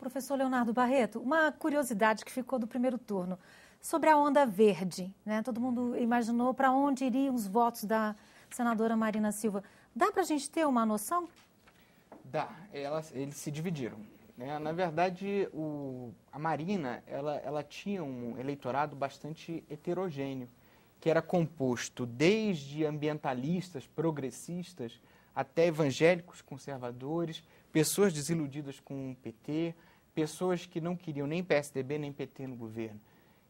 Professor Leonardo Barreto, uma curiosidade que ficou do primeiro turno sobre a onda verde. Né? Todo mundo imaginou para onde iriam os votos da senadora Marina Silva. Dá para a gente ter uma noção? Dá. Elas, eles se dividiram. Né? Na verdade, o, a Marina ela, ela tinha um eleitorado bastante heterogêneo, que era composto desde ambientalistas, progressistas, até evangélicos conservadores pessoas desiludidas com o PT, pessoas que não queriam nem PSDB nem PT no governo.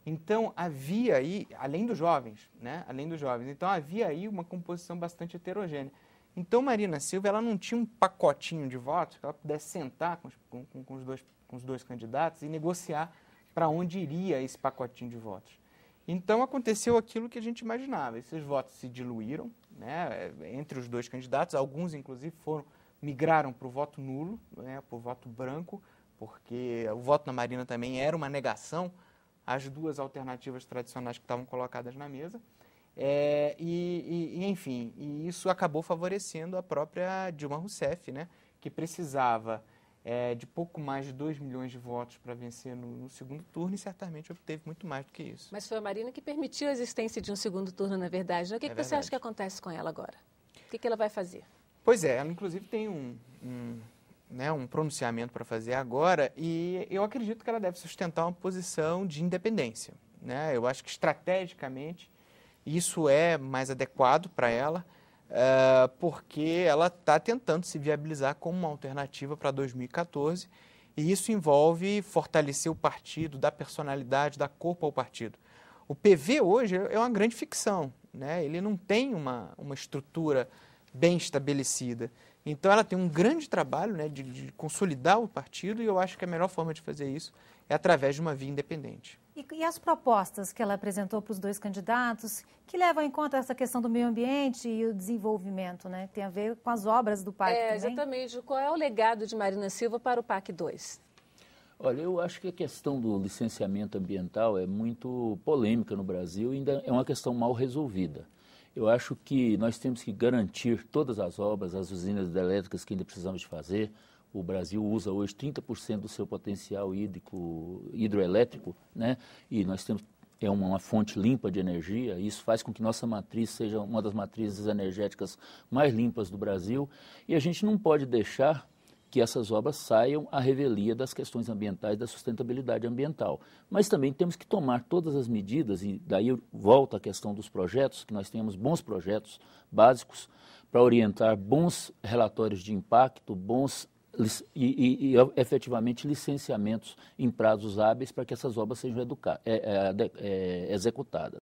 Então havia aí, além dos jovens, né? Além dos jovens. Então havia aí uma composição bastante heterogênea. Então Marina Silva ela não tinha um pacotinho de votos que ela pudesse sentar com os, com, com os, dois, com os dois candidatos e negociar para onde iria esse pacotinho de votos. Então aconteceu aquilo que a gente imaginava. Esses votos se diluíram né, é, entre os dois candidatos, alguns inclusive foram migraram para o voto nulo, né, para o voto branco, porque o voto na Marina também era uma negação às duas alternativas tradicionais que estavam colocadas na mesa. É, e, e, enfim, e isso acabou favorecendo a própria Dilma Rousseff, né, que precisava é, de pouco mais de 2 milhões de votos para vencer no, no, segundo turno e certamente obteve muito mais do que isso. Mas foi a Marina que permitiu a existência de um segundo turno, na verdade. Né? O que, é que você acha que acontece com ela agora? O que, que ela vai fazer? Pois é, ela inclusive tem um, um, né, um pronunciamento para fazer agora e eu acredito que ela deve sustentar uma posição de independência. Né? Eu acho que estrategicamente isso é mais adequado para ela, uh, porque ela está tentando se viabilizar como uma alternativa para 2014 e isso envolve fortalecer o partido, dar personalidade, dar corpo ao partido. O PV hoje é uma grande ficção, né? ele não tem uma, uma estrutura bem estabelecida. Então ela tem um grande trabalho né, de, de, consolidar o partido e eu acho que a melhor forma de fazer isso é através de uma via independente. E, e as propostas que ela apresentou para os dois candidatos, que levam em conta essa questão do meio ambiente e o desenvolvimento, né? Tem a ver com as obras do PAC é, também? Exatamente. Qual é o legado de Marina Silva para o PAC 2? Olha, eu acho que a questão do licenciamento ambiental é muito polêmica no Brasil e ainda é uma questão mal resolvida. Eu acho que nós temos que garantir todas as obras, as usinas hidrelétricas que ainda precisamos de fazer. O Brasil usa hoje 30% do seu potencial hídrico, hidroelétrico, né? E nós temos é uma, uma, fonte limpa de energia. Isso faz com que nossa matriz seja uma das matrizes energéticas mais limpas do Brasil. E a gente não pode deixar que essas obras saiam à revelia das questões ambientais, da sustentabilidade ambiental. Mas também temos que tomar todas as medidas, e daí volta a questão dos projetos, que nós tenhamos bons projetos básicos para orientar bons relatórios de impacto, bons e, e, e, efetivamente licenciamentos em prazos hábeis para que essas obras sejam é, é, é, executadas.